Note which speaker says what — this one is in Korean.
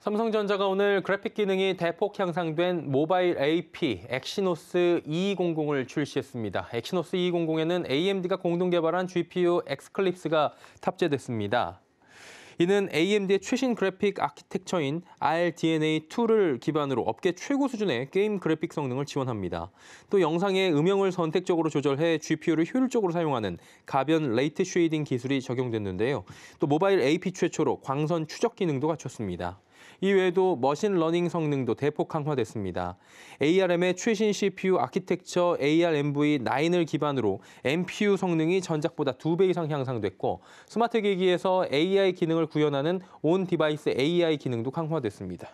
Speaker 1: 삼성전자가 오늘 그래픽 기능이 대폭 향상된 모바일 AP 엑시노스 2200을 e 출시했습니다. 엑시노스 2200에는 e AMD가 공동 개발한 GPU 엑스클립스가 탑재됐습니다. 이는 AMD의 최신 그래픽 아키텍처인 RDNA2를 기반으로 업계 최고 수준의 게임 그래픽 성능을 지원합니다. 또 영상의 음영을 선택적으로 조절해 GPU를 효율적으로 사용하는 가변 레이트 쉐이딩 기술이 적용됐는데요. 또 모바일 AP 최초로 광선 추적 기능도 갖췄습니다. 이외에도 머신 러닝 성능도 대폭 강화됐습니다. ARM의 최신 CPU 아키텍처 ARMv9을 기반으로 MPU 성능이 전작보다 2배 이상 향상됐고 스마트 기기에서 AI 기능을 구현하는 온 디바이스 AI 기능도 강화됐습니다.